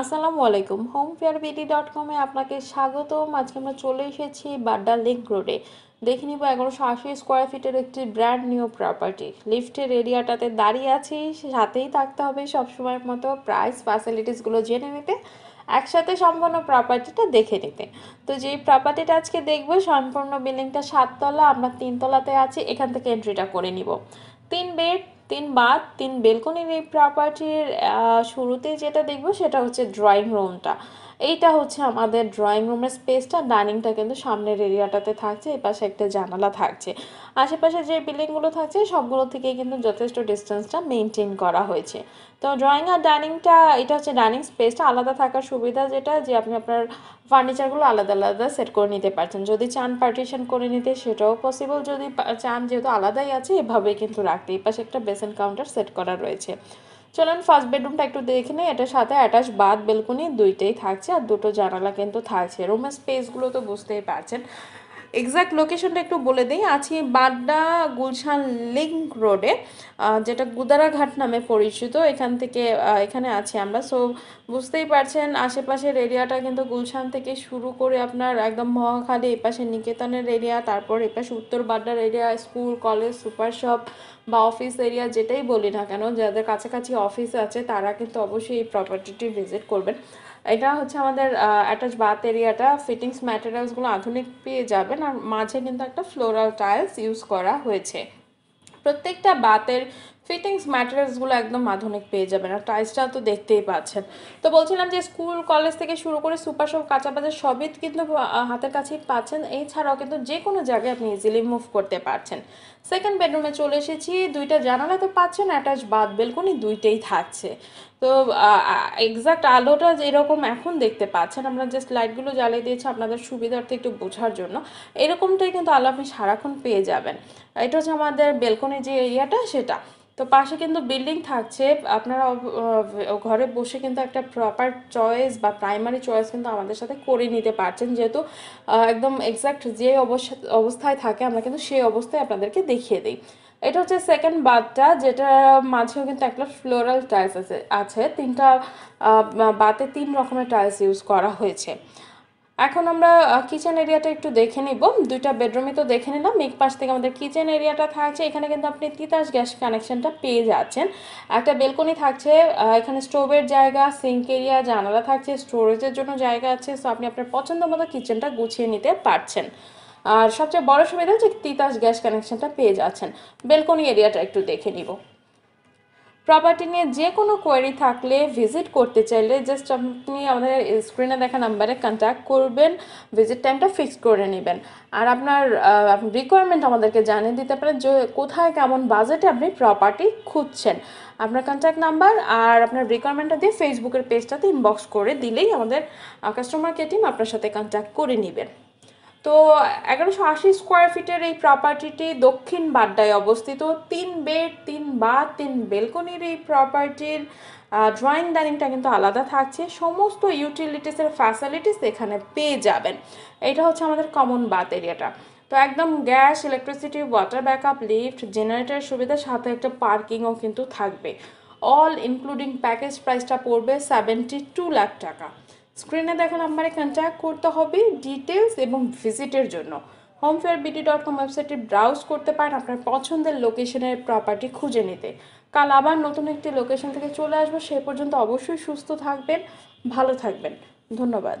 আসসালামু আলাইকুম home fair BD dot কমে আপনাকে স্বাগতম আজকে আমরা চলে এসেছি বাড্ডা লিঙ্ক রোডে দেখে নিব এগারোশো আশি স্কোয়ার ফিটের একটি ব্র্যান্ড নিউ প্রপার্টি লিফটের এরিয়াটাতে দাঁড়িয়ে আছি সাথেই থাকতে হবে সবসময়ের মতো প্রাইস ফ্যাসিলিটিসগুলো জেনে নিতে একসাথে সম্পূর্ণ প্রপার্টিটা দেখে নিতে তো যেই প্রপার্টিটা আজকে দেখব সম্পূর্ণ বিল্ডিংটা সাততলা আমরা তিনতলাতে আছি এখান থেকে এন্ট্রিটা করে নিব তিন বেড তিন বাদ তিন বেলকনির এই প্রপার্টির শুরুতে যেটা দেখবো সেটা হচ্ছে ড্রয়িং রুমটা এইটা হচ্ছে আমাদের ড্রয়িং রুমের স্পেসটা ডাইনিংটা কিন্তু সামনের এরিয়াটাতে থাকছে এপাশে পাশে একটা জানালা থাকছে আশেপাশে যে বিল্ডিংগুলো থাকছে সবগুলো থেকে কিন্তু যথেষ্ট ডিস্টেন্সটা মেনটেন করা হয়েছে তো ড্রয়িং আর ডাইনিংটা এটা হচ্ছে ডাইনিং স্পেসটা আলাদা থাকার সুবিধা যেটা যে আপনি আপনার ফার্নিচারগুলো আলাদা আলাদা সেট করে নিতে পারছেন যদি চান পার্টিশন করে নিতে সেটাও পসিবল যদি চান যেহেতু আলাদাই আছে এভাবেই কিন্তু রাখতে এপাশে পাশে একটা বেসেন কাউন্টার সেট করা রয়েছে চলুন ফার্স্ট বেডরুমটা একটু দেখে নিই এটার সাথে অ্যাটাচ বাদ বেলকুনি দুইটাই থাকছে আর দুটো জানালা কিন্তু থাকছে রুমের স্পেসগুলো তো বুঝতেই পারছেন এক্স্যাক্ট লোকেশনটা একটু বলে দিই আছি বাড্ডা গুলশান লিঙ্ক রোডে যেটা গুদারাঘাট নামে পরিচিত এখান থেকে এখানে আছি আমরা সো বুঝতেই পারছেন আশেপাশের এরিয়াটা কিন্তু গুলশান থেকে শুরু করে আপনার একদম মহাখালী পাশে নিকেতনের এরিয়া তারপর এপাশে উত্তর বাড্ডার area school college super shop বা অফিস এরিয়া যেটাই বলি না কেন যাদের কাছাকাছি অফিস আছে তারা কিন্তু অবশ্যই এই প্রপার্টিটি ভিজিট করবেন এটা হচ্ছে আমাদের অ্যাটাচ বাথ এরিয়াটা ফিটিংস ম্যাটেরিয়ালসগুলো আধুনিক পেয়ে যাবেন আর মাঝে কিন্তু একটা ফ্লোরাল টাইলস ইউজ করা হয়েছে প্রত্যেকটা বাতের ফিটিংস ম্যাটেরিয়ালসগুলো একদম আধুনিক পেয়ে যাবেন আর টাইসটা তো দেখতেই পাচ্ছেন তো বলছিলাম যে স্কুল কলেজ থেকে শুরু করে সুপার সব কাঁচা বাজার সবই কিন্তু হাতের কাছেই পাচ্ছেন এছাড়াও কিন্তু যে কোনো জায়গায় আপনি ইজিলি মুভ করতে পারছেন সেকেন্ড বেডরুমে চলে এসেছি দুইটা জানালা তো পাচ্ছেন অ্যাটাচ বাদ বেলকনি দুইটাই থাকছে তো এক্সাক্ট আলোটা যেরকম এখন দেখতে পাচ্ছেন আমরা জাস্ট লাইটগুলো জ্বালিয়ে দিয়েছি আপনাদের সুবিধার্থে একটু বোঝার জন্য এরকমটাই কিন্তু আলো আপনি সারাক্ষণ পেয়ে যাবেন এটা হচ্ছে আমাদের বেলকনি যে এরিয়াটা সেটা তো পাশে কিন্তু বিল্ডিং থাকছে আপনারা ঘরে বসে কিন্তু একটা প্রপার চয়েস বা প্রাইমারি চয়েস কিন্তু আমাদের সাথে করে নিতে পারছেন যেহেতু একদম এক্স্যাক্ট যে অবস্থায় থাকে আমরা কিন্তু সেই অবস্থায় আপনাদেরকে দেখিয়ে দিই এটা হচ্ছে সেকেন্ড বাথটা যেটা মাঝেও কিন্তু একটা ফ্লোরাল টাইলস আছে আছে তিনটা বাতে তিন রকমের টাইলস ইউজ করা হয়েছে এখন আমরা কিচেন এরিয়াটা একটু দেখে নিব দুইটা বেডরুমই তো দেখে নিলাম এক পাশ থেকে আমাদের কিচেন এরিয়াটা থাকছে এখানে কিন্তু আপনি তিতাস গ্যাস কানেকশনটা পেয়ে যাচ্ছেন একটা বেলকনি থাকছে এখানে স্টোভের জায়গা সিঙ্ক এরিয়া জানালা থাকছে স্টোরেজের জন্য জায়গা আছে সো আপনি আপনার পছন্দ মতো কিচেনটা গুছিয়ে নিতে পারছেন আর সবচেয়ে বড় সুবিধা হচ্ছে তিতাস গ্যাস কানেকশনটা পেয়ে যাচ্ছেন বেলকনি এরিয়াটা একটু দেখে নিব প্রপার্টি নিয়ে যে কোনো কোয়ারি থাকলে ভিজিট করতে চাইলে জাস্ট আপনি আমাদের স্ক্রিনে দেখা নাম্বারে কন্ট্যাক্ট করবেন ভিজিট টাইমটা ফিক্স করে নেবেন আর আপনার রিকোয়ারমেন্ট আমাদেরকে জানিয়ে দিতে পারেন যে কোথায় কেমন বাজেটে আপনি প্রপার্টি খুঁজছেন আপনার কন্ট্যাক্ট নাম্বার আর আপনার রিকোয়ারমেন্টটা দিয়ে ফেসবুকের পেজটাতে ইনবক্স করে দিলেই আমাদের কাস্টমার কেয়ার টিম আপনার সাথে কন্ট্যাক্ট করে নেবেন তো এগারোশো আশি স্কোয়ার ফিটের এই প্রপার্টিটি দক্ষিণ বাড্ডায় অবস্থিত তিন বেড তিন বা তিন বেলকনির এই প্রপার্টির ড্রয়িং ডাইনিংটা কিন্তু আলাদা থাকছে সমস্ত ইউটিলিটিসের ফ্যাসিলিটিস এখানে পেয়ে যাবেন এটা হচ্ছে আমাদের কমন বাথ এরিয়াটা তো একদম gas electricity water backup lift generator সুবিধার সাথে একটা পার্কিংও কিন্তু থাকবে অল ইনক্লুডিং প্যাকেজ প্রাইসটা পড়বে সেভেন্টি টু লাখ টাকা স্ক্রিনে দেখা নাম্বারে কন্ট্যাক্ট করতে হবে ডিটেলস এবং ভিজিটের জন্য home fair fair BD dot com ওয়েবসাইটটি ব্রাউজ করতে পারেন আপনার পছন্দের লোকেশনের প্রপার্টি খুঁজে নিতে কাল আবার নতুন একটি লোকেশন থেকে চলে আসবো সে পর্যন্ত অবশ্যই সুস্থ থাকবেন ভালো থাকবেন ধন্যবাদ